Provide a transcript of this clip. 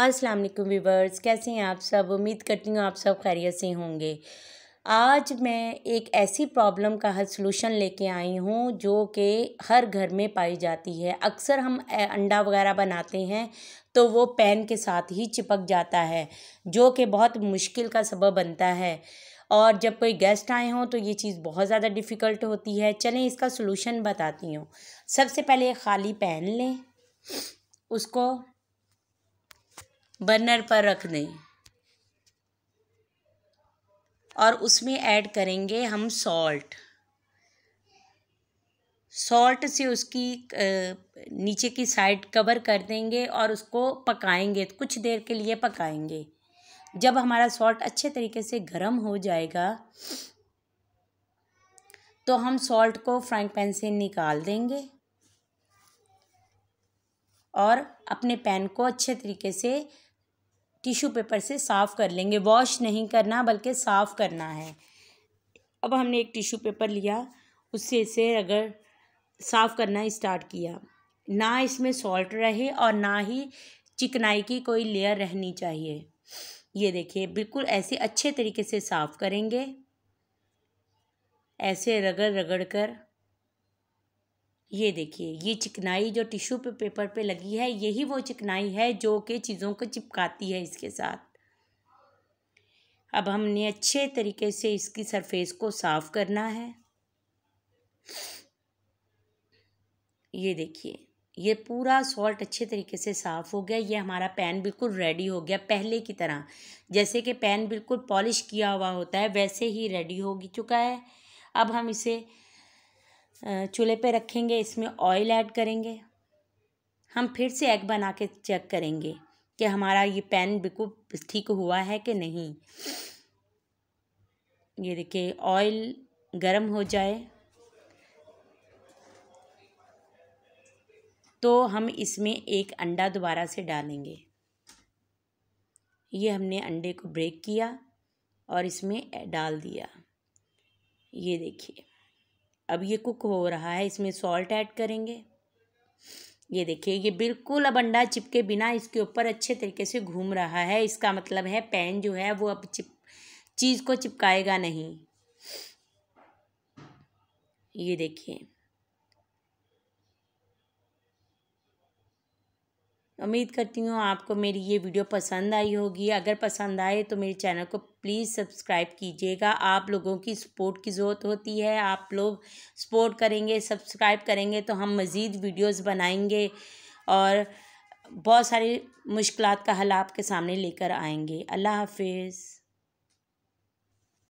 अस्सलाम वालेकुम व्यूवर्स कैसे हैं आप सब उम्मीद करती हूँ आप सब खैरियत से होंगे आज मैं एक ऐसी प्रॉब्लम का हल सलूशन लेके आई हूँ जो कि हर घर में पाई जाती है अक्सर हम अंडा वगैरह बनाते हैं तो वो पैन के साथ ही चिपक जाता है जो कि बहुत मुश्किल का सबब बनता है और जब कोई गेस्ट आए हों तो ये चीज़ बहुत ज़्यादा डिफ़िकल्ट होती है चलें इसका सलूशन बताती हूँ सबसे पहले खाली पैन लें उसको बर्नर पर रख दें और उसमें ऐड करेंगे हम सॉल्ट सॉल्ट से उसकी नीचे की साइड कवर कर देंगे और उसको पकाएंगे कुछ देर के लिए पकाएंगे जब हमारा सॉल्ट अच्छे तरीके से गर्म हो जाएगा तो हम सॉल्ट को फ्राइंग पैन से निकाल देंगे और अपने पैन को अच्छे तरीके से टिशू पेपर से साफ़ कर लेंगे वॉश नहीं करना बल्कि साफ़ करना है अब हमने एक टिशू पेपर लिया उससे इसे अगर साफ़ करना स्टार्ट किया ना इसमें सॉल्ट रहे और ना ही चिकनाई की कोई लेयर रहनी चाहिए ये देखिए बिल्कुल ऐसे अच्छे तरीके से साफ़ करेंगे ऐसे रगड़ रगड़ कर ये देखिए ये चिकनाई जो टिश्यू पे पेपर पे लगी है यही वो चिकनाई है जो कि चीज़ों को चिपकाती है इसके साथ अब हमने अच्छे तरीके से इसकी सरफेस को साफ़ करना है ये देखिए ये पूरा सॉल्ट अच्छे तरीके से साफ़ हो गया ये हमारा पैन बिल्कुल रेडी हो गया पहले की तरह जैसे कि पैन बिल्कुल पॉलिश किया हुआ होता है वैसे ही रेडी हो चुका है अब हम इसे चूल्हे पे रखेंगे इसमें ऑयल ऐड करेंगे हम फिर से एग बना के चेक करेंगे कि हमारा ये पैन बिल्कुल ठीक हुआ है कि नहीं ये देखिए ऑयल गर्म हो जाए तो हम इसमें एक अंडा दोबारा से डालेंगे ये हमने अंडे को ब्रेक किया और इसमें डाल दिया ये देखिए अब ये कुक हो रहा है इसमें सॉल्ट ऐड करेंगे ये देखिए ये बिल्कुल अब अंडा चिपके बिना इसके ऊपर अच्छे तरीके से घूम रहा है इसका मतलब है पैन जो है वो अब चिप चीज़ को चिपकाएगा नहीं ये देखिए उम्मीद करती हूँ आपको मेरी ये वीडियो पसंद आई होगी अगर पसंद आए तो मेरे चैनल को प्लीज़ सब्सक्राइब कीजिएगा आप लोगों की सपोर्ट की ज़रूरत होती है आप लोग सपोर्ट करेंगे सब्सक्राइब करेंगे तो हम मज़ीद वीडियोस बनाएंगे और बहुत सारी मुश्किल का हल आपके सामने लेकर आएंगे अल्लाह हाफिज़